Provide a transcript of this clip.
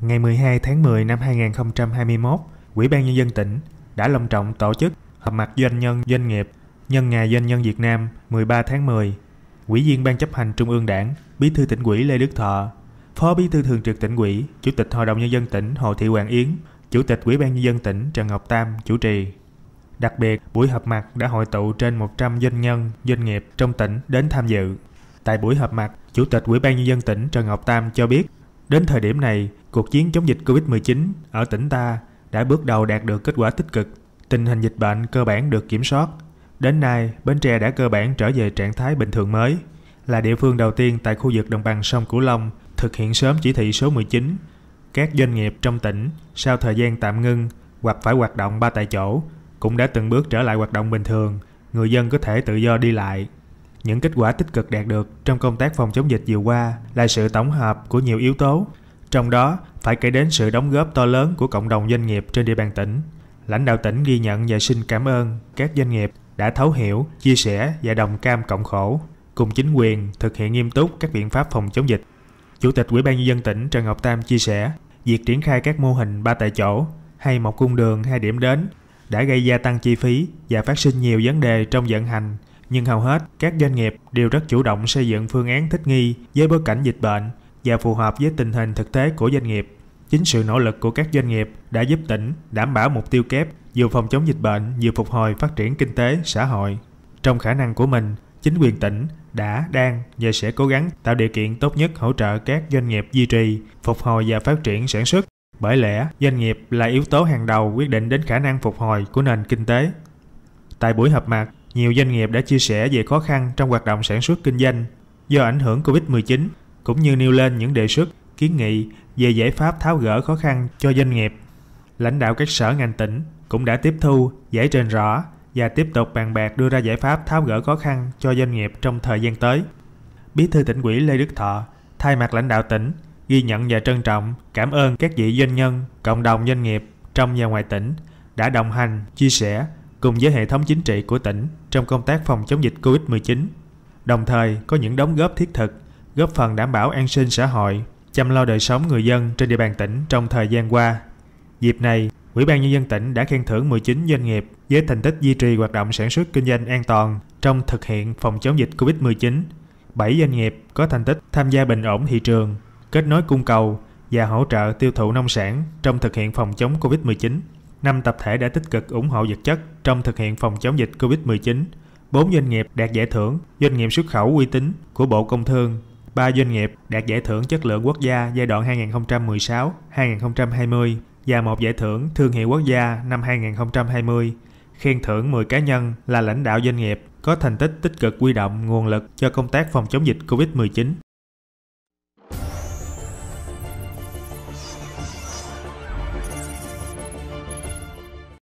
Ngày 12 tháng 10 năm 2021, quỹ ban Nhân dân tỉnh đã long trọng tổ chức họp mặt doanh nhân doanh nghiệp nhân ngày doanh nhân Việt Nam 13 tháng 10. Quỹ viên Ban chấp hành Trung ương Đảng, Bí thư tỉnh ủy Lê Đức Thọ, Phó Bí thư Thường trực tỉnh ủy, Chủ tịch Hội đồng Nhân dân tỉnh Hồ Thị Hoàng Yến, Chủ tịch quỹ ban Nhân dân tỉnh Trần Ngọc Tam chủ trì. Đặc biệt, buổi họp mặt đã hội tụ trên 100 doanh nhân, doanh nghiệp trong tỉnh đến tham dự. Tại buổi họp mặt, Chủ tịch Ủy ban Nhân dân tỉnh Trần Ngọc Tam cho biết Đến thời điểm này, cuộc chiến chống dịch Covid-19 ở tỉnh ta đã bước đầu đạt được kết quả tích cực. Tình hình dịch bệnh cơ bản được kiểm soát. Đến nay, Bến Tre đã cơ bản trở về trạng thái bình thường mới, là địa phương đầu tiên tại khu vực đồng bằng sông Cửu Long thực hiện sớm chỉ thị số 19. Các doanh nghiệp trong tỉnh sau thời gian tạm ngưng hoặc phải hoạt động ba tại chỗ cũng đã từng bước trở lại hoạt động bình thường, người dân có thể tự do đi lại, những kết quả tích cực đạt được trong công tác phòng chống dịch vừa qua là sự tổng hợp của nhiều yếu tố, trong đó phải kể đến sự đóng góp to lớn của cộng đồng doanh nghiệp trên địa bàn tỉnh. Lãnh đạo tỉnh ghi nhận và xin cảm ơn các doanh nghiệp đã thấu hiểu, chia sẻ và đồng cam cộng khổ, cùng chính quyền thực hiện nghiêm túc các biện pháp phòng chống dịch. Chủ tịch Ủy ban nhân dân tỉnh Trần Ngọc Tam chia sẻ, việc triển khai các mô hình ba tại chỗ hay một cung đường hai điểm đến đã gây gia tăng chi phí và phát sinh nhiều vấn đề trong vận hành nhưng hầu hết các doanh nghiệp đều rất chủ động xây dựng phương án thích nghi với bối cảnh dịch bệnh và phù hợp với tình hình thực tế của doanh nghiệp. Chính sự nỗ lực của các doanh nghiệp đã giúp tỉnh đảm bảo mục tiêu kép vừa phòng chống dịch bệnh vừa phục hồi phát triển kinh tế, xã hội. Trong khả năng của mình, chính quyền tỉnh đã, đang và sẽ cố gắng tạo điều kiện tốt nhất hỗ trợ các doanh nghiệp duy trì, phục hồi và phát triển sản xuất. Bởi lẽ, doanh nghiệp là yếu tố hàng đầu quyết định đến khả năng phục hồi của nền kinh tế. Tại buổi họp mặt, nhiều doanh nghiệp đã chia sẻ về khó khăn trong hoạt động sản xuất kinh doanh do ảnh hưởng Covid-19 cũng như nêu lên những đề xuất, kiến nghị về giải pháp tháo gỡ khó khăn cho doanh nghiệp. Lãnh đạo các sở ngành tỉnh cũng đã tiếp thu, giải trình rõ và tiếp tục bàn bạc đưa ra giải pháp tháo gỡ khó khăn cho doanh nghiệp trong thời gian tới. Bí thư tỉnh ủy Lê Đức Thọ thay mặt lãnh đạo tỉnh ghi nhận và trân trọng cảm ơn các vị doanh nhân, cộng đồng doanh nghiệp trong và ngoài tỉnh đã đồng hành, chia sẻ cùng với hệ thống chính trị của tỉnh trong công tác phòng chống dịch COVID-19, đồng thời có những đóng góp thiết thực, góp phần đảm bảo an sinh xã hội, chăm lo đời sống người dân trên địa bàn tỉnh trong thời gian qua. Dịp này, Ủy ban Nhân dân tỉnh đã khen thưởng 19 doanh nghiệp với thành tích duy trì hoạt động sản xuất kinh doanh an toàn trong thực hiện phòng chống dịch COVID-19. 7 doanh nghiệp có thành tích tham gia bình ổn thị trường, kết nối cung cầu và hỗ trợ tiêu thụ nông sản trong thực hiện phòng chống COVID-19. 5 tập thể đã tích cực ủng hộ vật chất trong thực hiện phòng chống dịch COVID-19, 4 doanh nghiệp đạt giải thưởng doanh nghiệp xuất khẩu uy tín của Bộ Công Thương, 3 doanh nghiệp đạt giải thưởng chất lượng quốc gia giai đoạn 2016-2020 và một giải thưởng thương hiệu quốc gia năm 2020, khen thưởng 10 cá nhân là lãnh đạo doanh nghiệp có thành tích tích cực quy động nguồn lực cho công tác phòng chống dịch COVID-19.